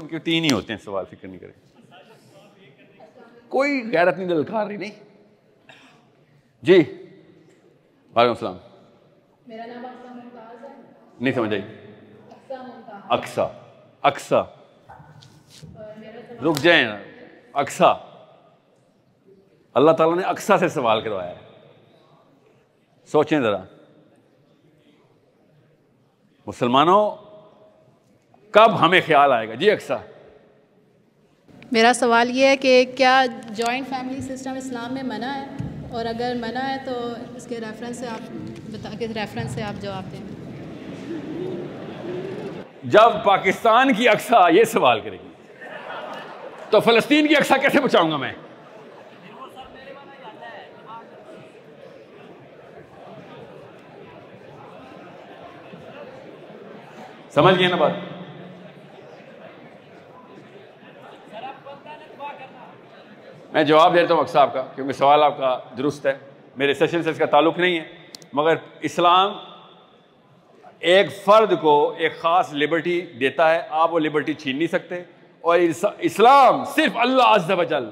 उनके तीन ही होते हैं सवाल फिक्र नहीं करें कोई गैरत नहीं ललकार रही नहीं जी वाले सलाम मेरा नाम नहीं समझ आई अक्सा अक्सा रुक जाए अक्सा अल्लाह ताला ने अक्सा से सवाल करवाया है सोचें ज़रा मुसलमानों कब हमें ख्याल आएगा जी अक्सा मेरा सवाल ये है कि क्या जॉइंट फैमिली सिस्टम इस्लाम में मना है और अगर मना है तो इसके रेफरेंस से आप बता के रेफरेंस से आप जवाब दें जब पाकिस्तान की अक्सा ये सवाल करेगी तो फलस्तीन की अक्सा कैसे बचाऊंगा मैं समझ गए ना बात मैं जवाब देता हूँ अक्सा आपका का क्योंकि सवाल आपका दुरुस्त है मेरे सेशन से इसका ताल्लुक नहीं है मगर इस्लाम एक फ़र्द को एक ख़ास लिबर्टी देता है आप वो लिबर्टी छीन नहीं सकते और इस्लाम सिर्फ अल्लाह अजल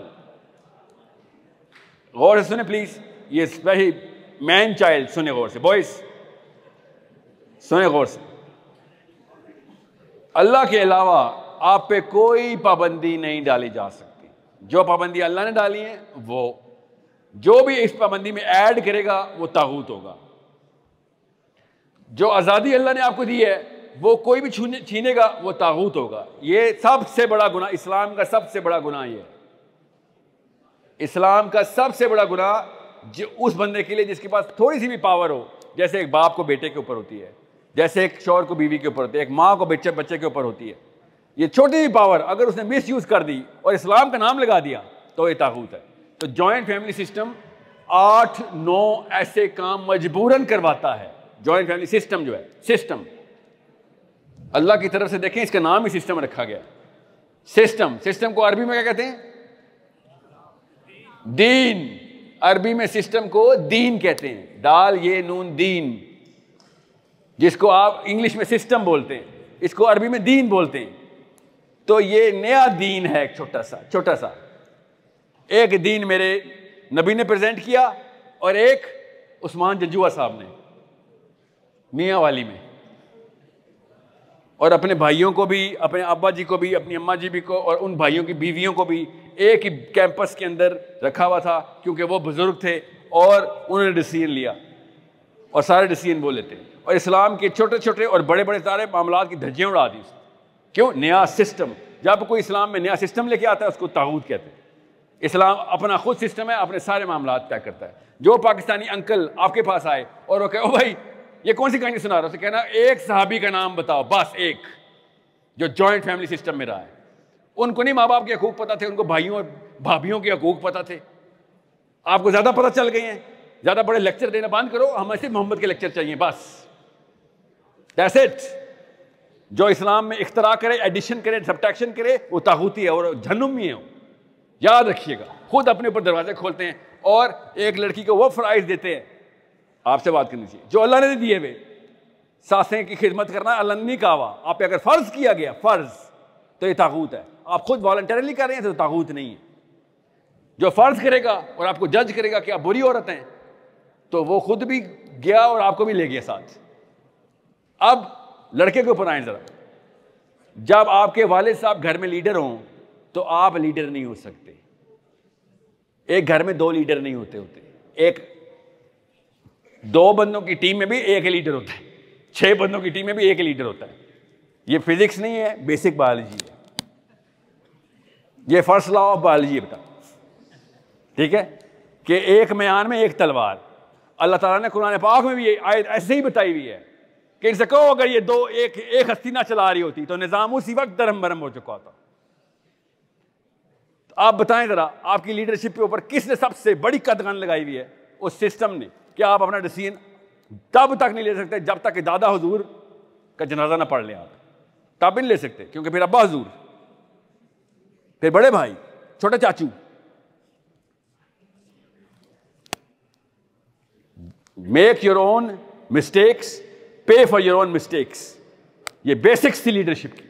गौर से सुने प्लीज़ ये वही मैन चाइल्ड सुने गौर से बॉयस सुने गौर से अल्लाह के अलावा आप पे कोई पाबंदी नहीं डाली जा सकती जो पाबंदी अल्लाह ने डाली है वो जो भी इस पाबंदी में ऐड करेगा वो ताबूत होगा जो आज़ादी अल्लाह ने आपको दी है वो कोई भी छूने छीनेगा वो ताबूत होगा ये सबसे बड़ा गुना इस्लाम का सबसे बड़ा गुना ये इस्लाम का सबसे बड़ा गुना जो उस बंदे के लिए जिसके पास थोड़ी सी भी पावर हो जैसे एक बाप को बेटे के ऊपर होती है जैसे एक शोर को बीवी के ऊपर होती है एक माँ को बच्चे बच्चे के ऊपर होती है ये छोटी सी पावर अगर उसने मिस यूज़ कर दी और इस्लाम का नाम लगा दिया तो ये ताबूत है तो जॉइंट फैमिली सिस्टम आठ नौ ऐसे काम मजबूरन करवाता है जॉइंट फैमिली सिस्टम जो है सिस्टम अल्लाह की तरफ से देखें इसका नाम ही सिस्टम रखा गया सिस्टम सिस्टम को अरबी में क्या कहते हैं दीन अरबी में सिस्टम को दीन कहते हैं दाल ये नून दीन जिसको आप इंग्लिश में सिस्टम बोलते हैं इसको अरबी में दीन बोलते हैं तो ये नया दीन है एक छोटा सा छोटा सा एक दीन मेरे नबी ने प्रेजेंट किया और एक उस्मान जजुआ साहब ने मियाँ वाली में और अपने भाइयों को भी अपने अब्बा जी को भी अपनी अम्मा जी भी को और उन भाइयों की बीवियों को भी एक ही कैंपस के अंदर रखा हुआ था क्योंकि वो बुज़ुर्ग थे और उन्होंने डिसीजन लिया और सारे डिसीजन वो लेते और इस्लाम के छोटे छोटे और बड़े बड़े सारे मामला की धज्जियाँ उड़ा दी क्यों नया सिस्टम जब कोई इस्लाम में नया सिस्टम लेके आता है उसको ताऊद कहते हैं इस्लाम अपना खुद सिस्टम है अपने सारे मामला तय करता है जो पाकिस्तानी अंकल आपके पास आए और वो कहे ओ भाई ये कौन सी कहानी सुना रहा है तो कहना एक साहबी का नाम बताओ बस एक जो जॉइंट फैमिली सिस्टम में रहा है उनको नहीं माँ बाप के हकूक पता थे उनको भाइयों और भाभीियों के हकूक पता थे आपको ज़्यादा पता चल गए हैं ज़्यादा बड़े लेक्चर देना बंद करो हमें सिर्फ मोहम्मद के लेक्चर चाहिए बस दैट्स इट जो इस्लाम में इख्तरा करे एडिशन करे सब्ट्रैक्शन करे वो ताकूती है और जहनुमी है याद रखिएगा खुद अपने ऊपर दरवाजे खोलते हैं और एक लड़की को वो फ्राइज देते हैं आपसे बात करनी चाहिए जो अल्लाह ने दिए हुए सासें की खिदमत करना अल्लाह ने कहा आप अगर फ़र्ज़ किया गया फ़र्ज़ तो ये ताकूत है आप खुद वॉल्टरली कर रहे हैं तो ताकूत नहीं है जो फ़र्ज़ करेगा और आपको जज करेगा कि आप बुरी औरत हैं तो वो खुद भी गया और आपको भी ले गया साथ अब लड़के के ऊपर आए ज़रा जब आपके वाले साहब घर में लीडर हों तो आप लीडर नहीं हो सकते एक घर में दो लीडर नहीं होते होते एक दो बंदों की टीम में भी एक लीडर होता है छह बंदों की टीम में भी एक लीडर होता है ये फिजिक्स नहीं है बेसिक बायोलॉजी है ये फर्स्ट लॉ ऑफ बायोलॉजी बता ठीक है कि एक म्यान में एक तलवार अल्लाह ताला ने कुरान पाक में भी ऐसे ही बताई हुई है कि इनसे कहो अगर ये दो एक एक हस्ती ना चला रही होती तो निज़ाम उसी वक्त धर्म भरम हो चुका होता तो आप बताएं ज़रा आपकी लीडरशिप के ऊपर किसने सबसे बड़ी कदगन लगाई हुई है उस सिस्टम ने कि आप अपना डिसीजन तब तक नहीं ले सकते जब तक कि दादा हजूर का जनाजा ना पढ़ लें आप तब भी नहीं ले सकते क्योंकि फिर अब्बा हजूर फिर बड़े भाई छोटे चाचू make your own mistakes pay for your own mistakes ये बेसिक्स थी लीडरशिप की